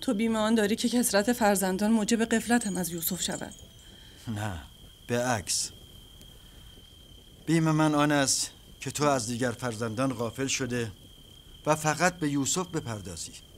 تو بیم آن داری که کسرت فرزندان موجب قفلت هم از یوسف شود نه به عکس بیم من آن است که تو از دیگر فرزندان غافل شده و فقط به یوسف بپردازی